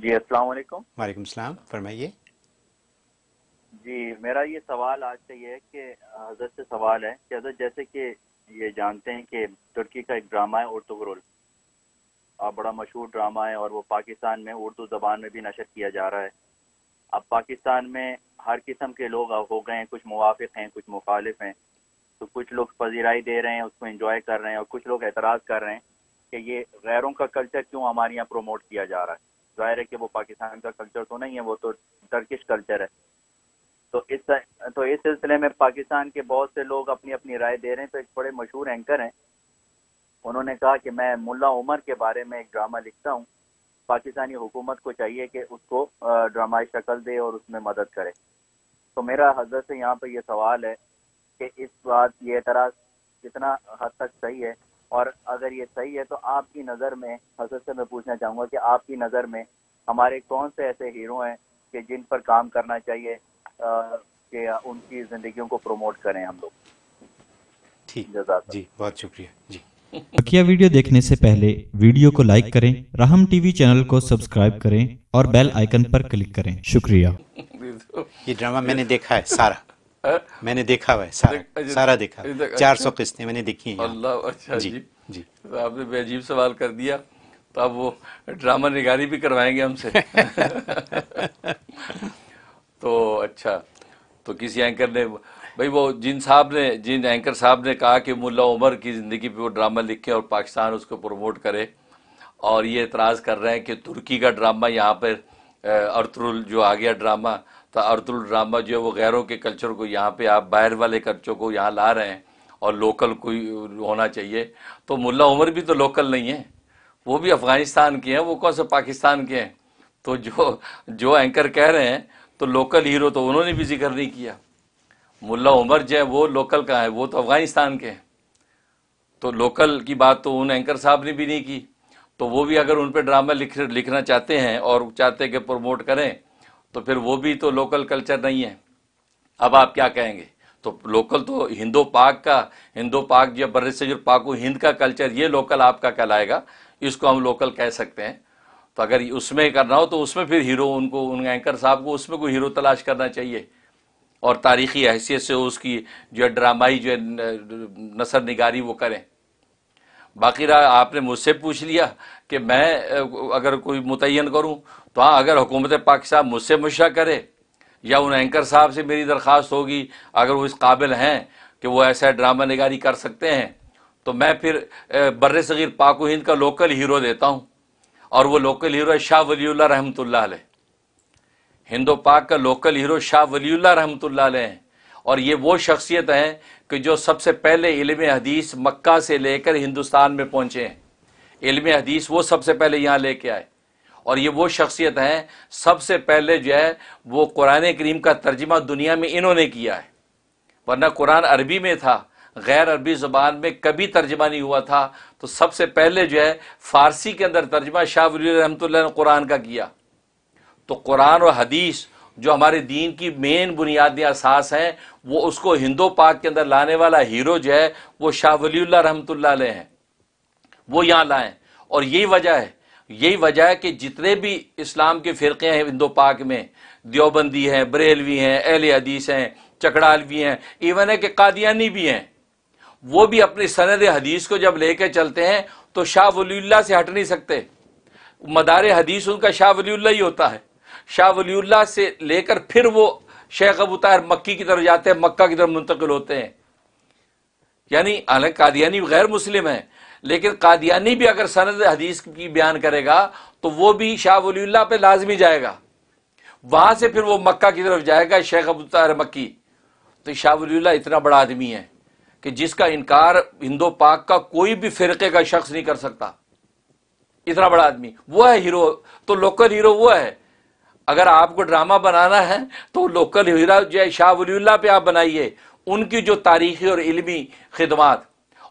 जी अस्सलाम वालेकुम वालेकुम सलाम फरमाइए जी मेरा ये सवाल आज का ये है कि हजरत से सवाल है कि हजरत जैसे कि ये जानते हैं कि तुर्की का एक ड्रामा है उर्तुगरुल बड़ा मशहूर ड्रामा है और वो पाकिस्तान में उर्दू ज़बान में भी नशर किया जा रहा है अब पाकिस्तान में हर किस्म के लोग हो गए हैं कुछ मुआफ़ हैं कुछ मुखालिफ हैं तो कुछ लोग पजीराई दे रहे हैं उसको इंजॉय कर रहे हैं और कुछ लोग एतराज़ कर रहे हैं कि ये गैरों का कल्चर क्यों हमारे यहाँ प्रोमोट किया जा रहा है जाहिर है कि वो पाकिस्तान का कल्चर तो नहीं है वो तो टर्किश कल्चर है तो इस तो इस सिलसिले में पाकिस्तान के बहुत से लोग अपनी अपनी राय दे रहे हैं तो एक बड़े मशहूर एंकर हैं उन्होंने कहा कि मैं मुल्ला उमर के बारे में एक ड्रामा लिखता हूँ पाकिस्तानी हुकूमत को चाहिए कि उसको ड्रामाई शक्ल दे और उसमें मदद करे तो मेरा हजरत से यहाँ पर यह सवाल है कि इस बात ये एतराज़ कितना हद तक सही है और अगर ये सही है तो आपकी नज़र में हजरत से मैं पूछना चाहूँगा कि आपकी नज़र में हमारे कौन से ऐसे हीरो हैं कि जिन पर काम करना चाहिए कि उनकी जिंदगियों को प्रमोट करें हम लोग ठीक जी बहुत शुक्रिया जी बकिया वीडियो देखने से पहले वीडियो को लाइक करें रहम टीवी चैनल को सब्सक्राइब करें और बेल आइकन पर क्लिक करें शुक्रिया ये ड्रामा मैंने देखा है सारा मैंने देखा हुआ है सारा सारा देखा चार अच्छा। सौ किस्तें मैंने देखी अल्लाह अच्छा जी जी, तो आपने बेअजीब सवाल कर दिया तो आप वो ड्रामा निगारी भी करवाएंगे हमसे तो अच्छा तो किसी एंकर ने भाई वो जिन साहब ने जिन एंकर साहब ने कहा कि मुल्ला उमर की ज़िंदगी पे वो ड्रामा लिखे और पाकिस्तान उसको प्रमोट करे और ये एतराज़ कर रहे हैं कि तुर्की का ड्रामा यहाँ पर अरतरुल जो आ गया ड्रामा तो अर्तुल ड्रामा जो है वो गैरों के कल्चर को यहाँ पे आप बाहर वाले कल्चर को यहाँ ला रहे हैं और लोकल कोई होना चाहिए तो मुल्ला उमर भी तो लोकल नहीं है वो भी अफ़गानिस्तान के हैं वो कौन से पाकिस्तान के हैं तो जो जो एंकर कह रहे हैं तो लोकल हीरो तो उन्होंने भी जिक्र नहीं किया मुल्ला उमर जो है वो लोकल का है वो तो अफ़गानिस्तान के हैं तो लोकल की बात तो उन एंकर साहब ने भी नहीं की तो वो भी अगर उन पर ड्रामा लिख लिखना चाहते हैं और चाहते हैं कि प्रमोट करें तो फिर वो भी तो लोकल कल्चर नहीं है अब आप क्या कहेंगे तो लोकल तो हिंदो पाक का हिंदो पाक या से जो पाक हिंद का कल्चर ये लोकल आपका कहलाएगा इसको हम लोकल कह सकते हैं तो अगर उसमें करना हो तो उसमें फिर हीरो उनको उन एंकर साहब को उसमें कोई हीरो तलाश करना चाहिए और तारीखी हैसियत से उसकी जो है ड्रामाई जो है नसर निगारी वो करें बाकी रहा आपने मुझसे पूछ लिया कि मैं अगर कोई मुतन करूं तो हाँ अगर हुकूमत पाकिस्तान मुझसे मुशा करे या उन एंकर साहब से मेरी दरख्वास्त होगी अगर वो इस काबिल हैं कि वो ऐसा ड्रामा निगारी कर सकते हैं तो मैं फिर बर सग़ीर पाक हिंद का लोकल हीरो देता हूँ और वो लोकल हीरो शाह वली रहमतुल्ला हिंदो पाक का लोकल हीरो शाह वलील्ला रहमतुल्ला हैं और ये वो शख्सियत हैं कि जो सबसे पहले इलम हदीस मक्का से लेकर हिंदुस्तान में पहुँचे हैं इलम हदीस वो सबसे पहले यहाँ लेके आए और ये वो शख्सियत हैं सबसे पहले जो है वो कुरान करीम का तर्जमा दुनिया में इन्होंने किया है वरना कुरान अरबी में था गैर अरबी जुबान में कभी तर्जमा नहीं हुआ था तो सबसे पहले जो है फ़ारसी के अंदर तर्जमा शाह वली रहमत ने कुरान का किया तो कुरान और हदीस जो हमारे दीन की मेन बुनियादी असास हैं वो उसको हिंदो पाक के अंदर लाने वाला हीरो जो है वो शाह वली रहमत हैं वो यहाँ लाएँ और यही वजह है यही वजह है कि जितने भी इस्लाम के फ़िरक़े हैं इंदो पाक में दियोबंदी हैं बरेलवी हैं अहल हदीस हैं चकड़ालवी हैं इवन है कि कादियानी भी हैं वो भी अपनी सनद हदीस को जब लेके चलते हैं तो शाह वलील्ला से हट नहीं सकते मदार हदीस उनका शाह वलील्ला ही होता है शाह वलील्ला से लेकर फिर वो शेख अबू उतार मक्की की तरफ जाते हैं मक्का की तरफ मुंतकिल होते हैं यानी हालांकि कादियानी गैर मुस्लिम हैं लेकिन कादियानी भी अगर सनद हदीस की बयान करेगा तो वो भी शाह वली पे लाजमी जाएगा वहां से फिर वो मक्का की तरफ जाएगा शेख अबूतार मक्की तो शाह वली इतना बड़ा आदमी है कि जिसका इनकार हिंदो पाक का कोई भी फ़िरके का शख्स नहीं कर सकता इतना बड़ा आदमी वो है हीरो तो लोकल हीरो वो है अगर आपको ड्रामा बनाना है तो लोकल हीरा जो है शाह वली पे आप बनाइए उनकी जो तारीखी और इलमी खिदमात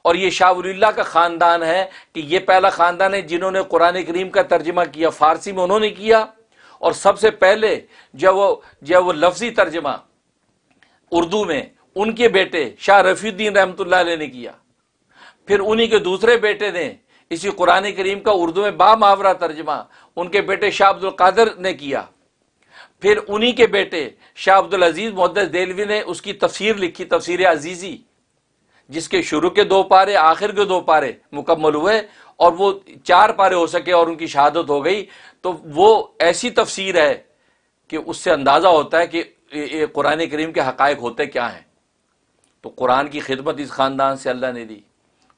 और ये शाहवल्ला का ख़ानदान है कि ये पहला ख़ानदान है जिन्होंने कुरान करीम का तर्जमा किया फ़ारसी में उन्होंने किया और सबसे पहले जब वो जब वो लफ्ज़ी तर्जमा उर्दू में उनके बेटे शाह रफ़ीद्दीन रहमत ने किया फिर उन्हीं के दूसरे बेटे ने इसी कुरान करीम का उर्दू में बा मावरा तर्जमा उनके बेटे शाह अब्दुल कादर ने किया फिर उन्हीं के बेटे शाह अब्दुल अजीज़ मुहदस देलवी ने उसकी तफसीर लिखी तफसीर अजीज़ी जिसके शुरू के दो पारे आखिर के दो पारे मुकम्मल हुए और वो चार पारे हो सके और उनकी शहादत हो गई तो वो ऐसी तफसीर है कि उससे अंदाज़ा होता है कि कुरान करीम के हक़ होते क्या हैं तो कुरान की खिदमत इस ख़ानदान से अल्लाह ने दी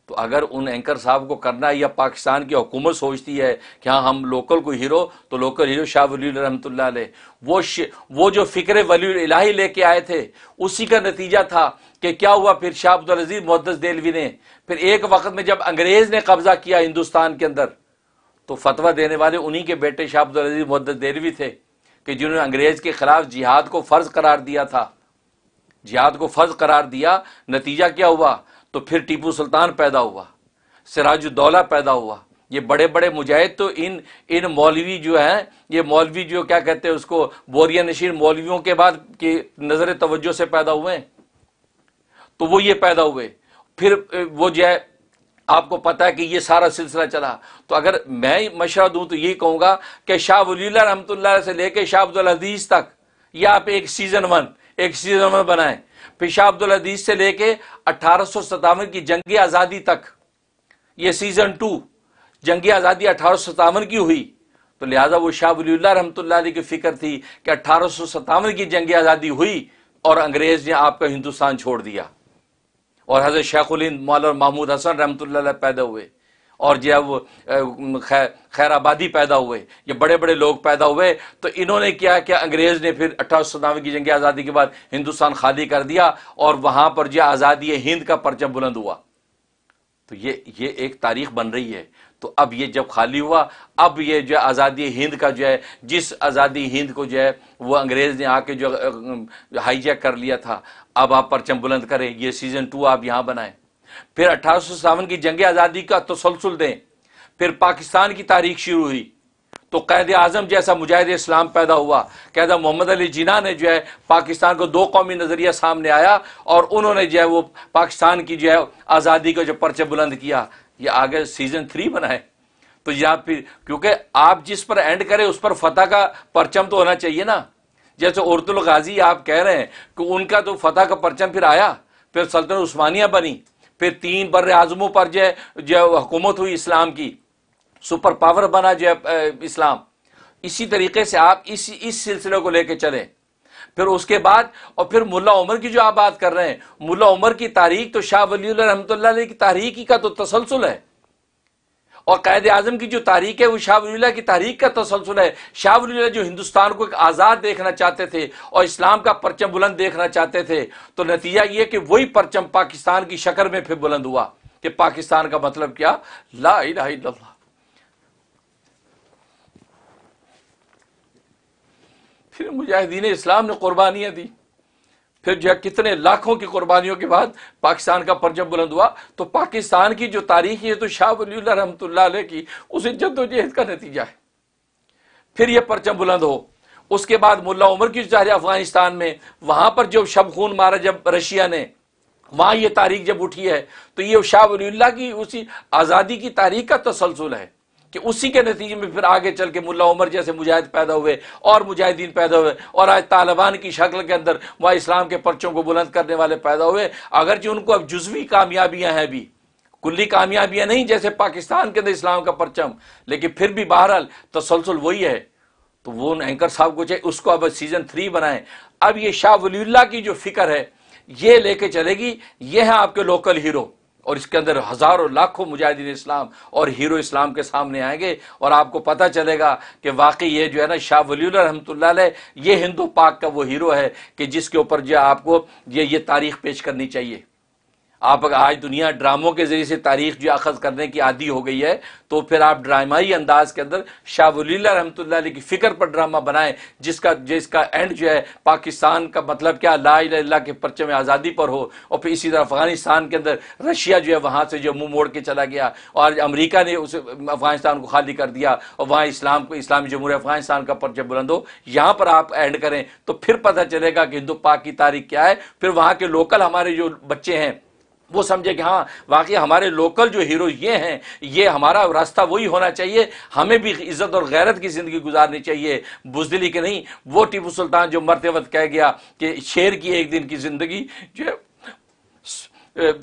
तो अगर उन एंकर साहब को करना है या पाकिस्तान की हुकूमत सोचती है कि हाँ हम लोकल को हीरो तो लोकल हीरो शाह वली रहमत वो वो जो फ़िक्र वली लेके आए थे उसी का नतीजा था कि क्या हुआ फिर शाह अब्दुल अजीज मुहदस देलवी ने फिर एक वक्त में जब अंग्रेज ने कब्जा किया हिंदुस्तान के अंदर तो फतवा देने वाले उन्हीं के बेटे शाह अब्दुल अजीज मुहदस देलवी थे कि जिन्होंने अंग्रेज के खिलाफ जिहाद को फर्ज करार दिया था जिहाद को फर्ज करार दिया नतीजा क्या हुआ तो फिर टीपू सुल्तान पैदा हुआ सिराजुद्दौला पैदा हुआ ये बड़े बड़े मुजाहिद तो इन इन मौलवी जो हैं ये मौलवी जो क्या कहते हैं उसको बोरिया नशीन मौलवियों के बाद की नज़र तवज्जो से पैदा हुए हैं तो वो ये पैदा हुए फिर वो जो है आपको पता है कि ये सारा सिलसिला चला तो अगर मैं मशरा दूँ तो ये कहूँगा कि शाह वलीला रहमतुल्ला से लेकर शाह अब्दुल अदीज तक ये आप एक सीज़न वन एक सीज़न वन बनाएं फिर शाह अब्दुल अदीज से लेके अट्ठारह सौ सतावन की जंग आज़ादी तक ये सीज़न टू जंग आज़ादी अठारह सौ सतावन की हुई तो लिहाजा वो शाह वलीला रहमतुल्ला की फ़िक्र थी कि अट्ठारह सौ सतावन की जंग आज़ादी हुई और अंग्रेज़ ने आपका हिंदुस्तान छोड़ दिया और हज़रत शेखुलिन और महमूद हसन रहमत पैदा हुए और जब खैराबादी पैदा हुए ये बड़े बड़े लोग पैदा हुए तो इन्होंने किया कि अंग्रेज़ ने फिर अठारह सतावे की जंग आज़ादी के बाद हिंदुस्तान खाली कर दिया और वहाँ पर जो आज़ादी हिंद का परचम बुलंद हुआ तो ये ये एक तारीख बन रही है तो अब ये जब खाली हुआ अब ये जो आज़ादी हिंद का जो है जिस आज़ादी हिंद को जो है वो अंग्रेज़ ने आके जो हाईजैक कर लिया था अब आप परचम बुलंद करें ये सीज़न टू आप यहाँ बनाएं फिर सावन की जंग आज़ादी का तसलसल तो दें फिर पाकिस्तान की तारीख शुरू हुई तो कैद आजम जैसा मुजाहिद इस्लाम पैदा हुआ कैद मोहम्मद अली जिना ने जो है पाकिस्तान को दो कौमी नज़रिया सामने आया और उन्होंने जो है वो पाकिस्तान की जो है आज़ादी का जो परचम बुलंद किया या आगे सीजन थ्री बनाए तो या फिर क्योंकि आप जिस पर एंड करें उस पर फतेह का परचम तो होना चाहिए ना जैसे औरतुल गाजी आप कह रहे हैं कि उनका तो फतेह का परचम फिर आया फिर सल्तनत उस्मानिया बनी फिर तीन बर आजमों पर जो जो हुकूमत हुई इस्लाम की सुपर पावर बना जो इस्लाम इसी तरीके से आप इस इस सिलसिले को लेकर चलें फिर उसके बाद और फिर मुला उमर की जो आप बात कर रहे हैं मुला उमर की तारीख तो शाह वली रहमत की तारीख ही का तो तसलसल है और कैद आजम की जो तारीख है वो शाह वली की तारीख का तसलसल है शाह वली जो हिंदुस्तान को एक आज़ाद देखना चाहते थे और इस्लाम का परचम बुलंद देखना चाहते थे तो नतीजा ये कि वही परचम पाकिस्तान की शक्ल में फिर बुलंद हुआ कि पाकिस्तान का मतलब क्या ला इला फिर मुजाहिदीन इस्लाम ने कुर्बानियाँ दी फिर जो कितने लाखों की कुर्बानियों के बाद पाकिस्तान का परचम बुलंद हुआ तो पाकिस्तान की जो तारीखी है तो शाह वली रहमत की उस जद्दोजहद का नतीजा है फिर यह परचम बुलंद हो उसके बाद मुला उमर की जो अफगानिस्तान में वहां पर जो शब खून मारा जब रशिया ने वहां ये तारीख जब उठी है तो ये शाह वली की उसी आज़ादी की तारीख का तसलसल है कि उसी के नतीजे में फिर आगे चल के मुला उमर जैसे मुजाहिद पैदा हुए और मुजाहिदीन पैदा हुए और आज तालिबान की शक्ल के अंदर वह इस्लाम के पर्चों को बुलंद करने वाले पैदा हुए अगर जो उनको अब जुजवी कामयाबियां हैं भी कुल्ली कामयाबियां नहीं जैसे पाकिस्तान के अंदर इस्लाम का परचम लेकिन फिर भी बहरहाल तसलसल वही है तो वो एंकर साहब को चाहिए उसको अब सीज़न थ्री बनाए अब ये शाह वलील्ला की जो फिक्र है ये लेके चलेगी ये है आपके लोकल हीरो और इसके अंदर हज़ारों लाखों मुजाहिदीन इस्लाम और हीरो इस्लाम के सामने आएंगे और आपको पता चलेगा कि वाकई ये जो है ना शाह वली रहमत ये हिंदू पाक का वो हीरो है कि जिसके ऊपर जो आपको ये ये तारीख पेश करनी चाहिए आप अगर आज दुनिया ड्रामों के जरिए से तारीख जो अखज करने की आदि हो गई है तो फिर आप ड्रामाई अंदाज के अंदर शाह वलीला रहमतुल्ला की फ़िक्र पर ड्रामा बनाएं जिसका जिसका एंड जो है पाकिस्तान का मतलब क्या ला ला के परचम आज़ादी पर हो और फिर इसी तरह अफगानिस्तान के अंदर रशिया जो है वहाँ से जो मुँह मोड़ के चला गया और अमरीका ने उस अफगानिस्तान को खाली कर दिया और वहाँ इस्लाम को इस्लामी जमहूर अफगानिस्तान का परचम बुलंद हो यहाँ पर आप एंड करें तो फिर पता चलेगा कि हिंदू पाक की तारीख क्या है फिर वहाँ के लोकल हमारे जो बच्चे हैं वो समझे कि हाँ वाकई हमारे लोकल जो हीरो ये हैं ये हमारा रास्ता वही होना चाहिए हमें भी इज्जत और गैरत की ज़िंदगी गुजारनी चाहिए बुजदिली के नहीं वो टीपू सुल्तान जो मरते वक्त कह गया कि शेर की एक दिन की ज़िंदगी जो है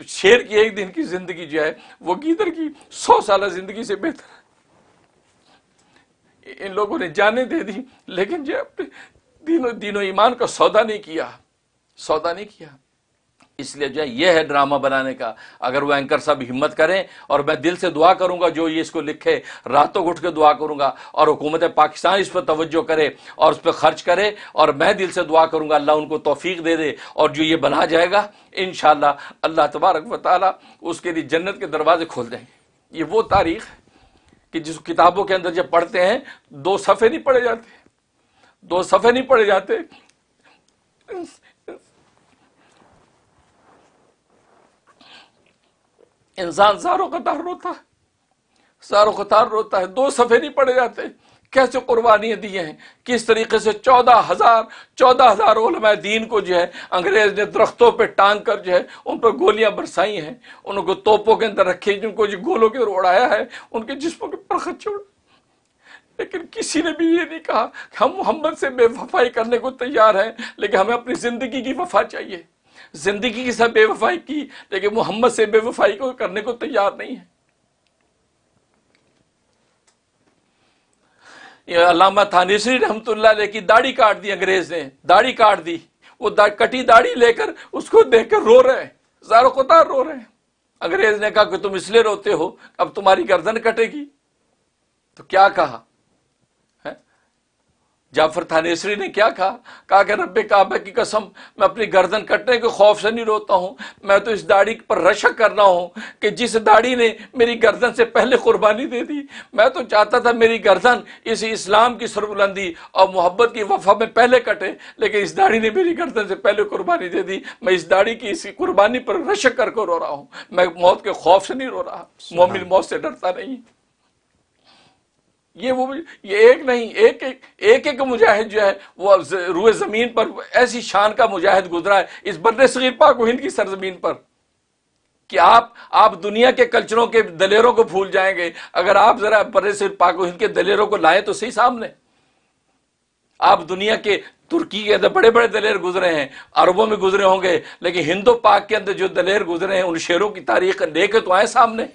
शेर की एक दिन की ज़िंदगी जो है वो गीदर की सौ साल ज़िंदगी से बेहतर इन लोगों ने जाने दे दी लेकिन जो अपने दीनों दीनों ईमान का सौदा नहीं किया सौदा नहीं किया इसलिए जो है ये है ड्रामा बनाने का अगर वो एंकर साहब हिम्मत करें और मैं दिल से दुआ करूंगा जो ये इसको लिखे रातों उठ के दुआ करूंगा और हुकूमत पाकिस्तान इस पर तवज्जो करे और उस पर खर्च करे और मैं दिल से दुआ करूंगा अल्लाह उनको तोफीक दे दे और जो ये बना जाएगा इन अल्लाह तबारक वाली उसके लिए जन्नत के दरवाजे खोल देंगे ये वो तारीख कि जिस किताबों के अंदर जब पढ़ते हैं दो सफ़े नहीं पढ़े जाते दो सफ़े नहीं पढ़े जाते इंसान सारो कतार रोता है सारो कतार रोता है दो सफ़े नहीं पड़े जाते कैसे कुर्बानियां दिए हैं किस तरीके से चौदह हज़ार चौदह हज़ार दीन को जो है अंग्रेज़ ने दरख्तों पर टांग कर जो है उन पर गोलियां बरसाई हैं उनको तोपों के अंदर रखे जिनको जो गोलों के उड़ाया है उनके जिस्मों के परखत छोड़ा लेकिन किसी ने भी ये नहीं कहा कि हम मोहम्मद से बेवफाई करने को तैयार हैं लेकिन हमें अपनी ज़िंदगी की वफा चाहिए जिंदगी की सब बेवफाई की लेकिन मोहम्मद से बेवफाई को करने को तैयार नहीं है अलामा थानीसरी रहमत की दाढ़ी काट दी अंग्रेज ने दाढ़ी काट दी वो दा, कटी दाढ़ी लेकर उसको देखकर रो रहे हैं जारो कुतार रो रहे हैं अंग्रेज ने कहा कि तुम इसलिए रोते हो अब तुम्हारी गर्दन कटेगी तो क्या कहा जाफर थानेसरी ने क्या कहा कहा कि रब काबा की कसम मैं अपनी गर्दन कटने के खौफ से नहीं रोता हूँ मैं तो इस दाढ़ी पर रशक कर रहा हूँ कि जिस दाढ़ी ने मेरी गर्दन से पहले कुर्बानी दे दी मैं तो चाहता था मेरी गर्दन इस इस्लाम की सरबुलंदी और मोहब्बत की वफा में पहले कटे लेकिन इस दाढ़ी ने मेरी गर्दन से पहले कुर्बानी दे दी मैं इस दाढ़ी की इसी कुर्बानी पर रशक करके रो रहा हूँ मैं मौत के खौफ से नहीं रो रहा मोमिन मौत से डरता नहीं ये वो ये एक नहीं एक एक एक, एक मुजाहिद जो है वो रूए ज़मीन पर ऐसी शान का मुजाहिद गुजरा है इस बर्र सगीर पाक हिंद की सरजमीन पर कि आप आप दुनिया के कल्चरों के दलेरों को भूल जाएंगे अगर आप ज़रा बर्र सगीर पाक हिंद के दलेरों को लाए तो सही सामने आप दुनिया के तुर्की के अंदर बड़े बड़े दलेर गुजरे हैं अरबों में गुजरे होंगे लेकिन हिंदो पाक के अंदर जो दलेर गुजरे हैं उन शेरों की तारीख लेके तो आए सामने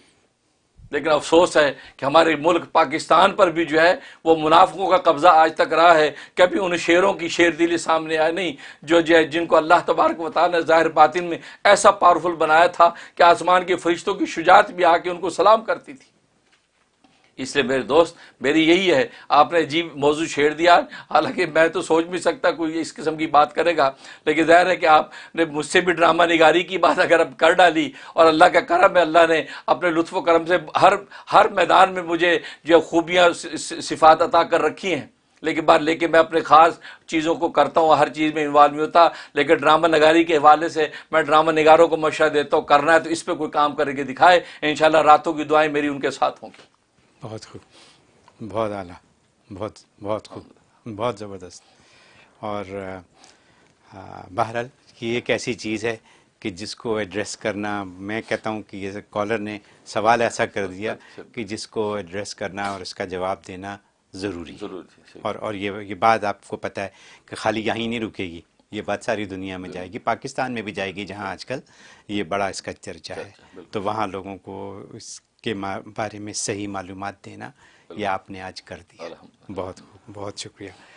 लेकिन अफसोस है कि हमारे मुल्क पाकिस्तान पर भी जो है वो मुनाफों का कब्ज़ा आज तक रहा है कभी उन शेरों की शेर दिली सामने आई नहीं जो जो है जिनको अल्लाह तबारक वाली ने ज़ाहिर बातिन में ऐसा पावरफुल बनाया था कि आसमान के फरिश्तों की शुजात भी आके उनको सलाम करती थी इसलिए मेरे दोस्त मेरी यही है आपने जी मौजू छेड़ दिया हालांकि मैं तो सोच भी सकता कोई इस किस्म की बात करेगा लेकिन ज़ाहिर है कि आपने मुझसे भी ड्रामा निगारी की बात अगर अब कर डाली और अल्लाह का करम है अल्लाह ने अपने लुत्फ़ करम से हर हर मैदान में मुझे जो खूबियाँ सिफात अता कर रखी हैं लेकिन बार लेके मैं अपने ख़ास चीज़ों को करता हूँ हर चीज़ में इन्वॉल्व नहीं होता लेकिन ड्रामा नगारी के हवाले से मैं ड्रामा निगारों को मशा देता हूँ करना है तो इस पर कोई काम करके दिखाए इन रातों की दुआएँ मेरी उनके साथ होंगी बहुत खूब बहुत आला बहुत बहुत खूब बहुत ज़बरदस्त और बहरहाल कि एक ऐसी चीज़ है कि जिसको एड्रेस करना मैं कहता हूँ कि ये कॉलर ने सवाल ऐसा कर दिया अच्छा, अच्छा। कि जिसको एड्रेस करना और इसका जवाब देना ज़रूरी और और ये ये बात आपको पता है कि खाली यहीं नहीं रुकेगी ये बात सारी दुनिया में जाएगी पाकिस्तान में भी जाएगी जहाँ आजकल ये बड़ा इसका चर्चा है तो वहाँ लोगों को इस के बारे में सही मालूम देना ये आपने आज कर दिया बहुत बहुत शुक्रिया